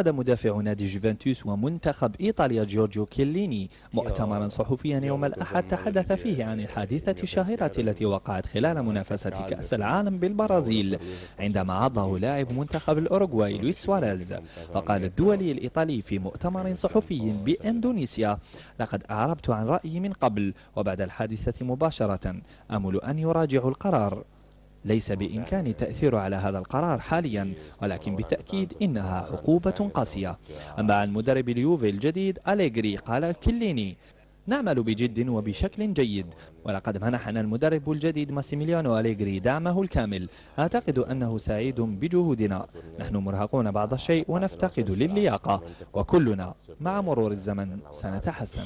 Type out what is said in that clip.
عقد مدافع نادي جوفنتوس ومنتخب إيطاليا جورجيو كيليني مؤتمرا صحفيا يوم الأحد تحدث فيه عن الحادثة الشهيرة التي وقعت خلال منافسة كأس العالم بالبرازيل عندما عضه لاعب منتخب الأوروغواي لويس سواريز وقال الدولي الإيطالي في مؤتمر صحفي بإندونيسيا لقد أعربت عن رأيي من قبل وبعد الحادثة مباشرة أمل أن يراجعوا القرار ليس بإمكاني التأثير على هذا القرار حاليا ولكن بالتأكيد إنها عقوبة قاسية أما عن مدرب اليوفي الجديد أليغري قال كليني نعمل بجد وبشكل جيد ولقد منحنا المدرب الجديد ماسيميليانو أليغري دعمه الكامل أعتقد أنه سعيد بجهودنا نحن مرهقون بعض الشيء ونفتقد للياقة وكلنا مع مرور الزمن سنتحسن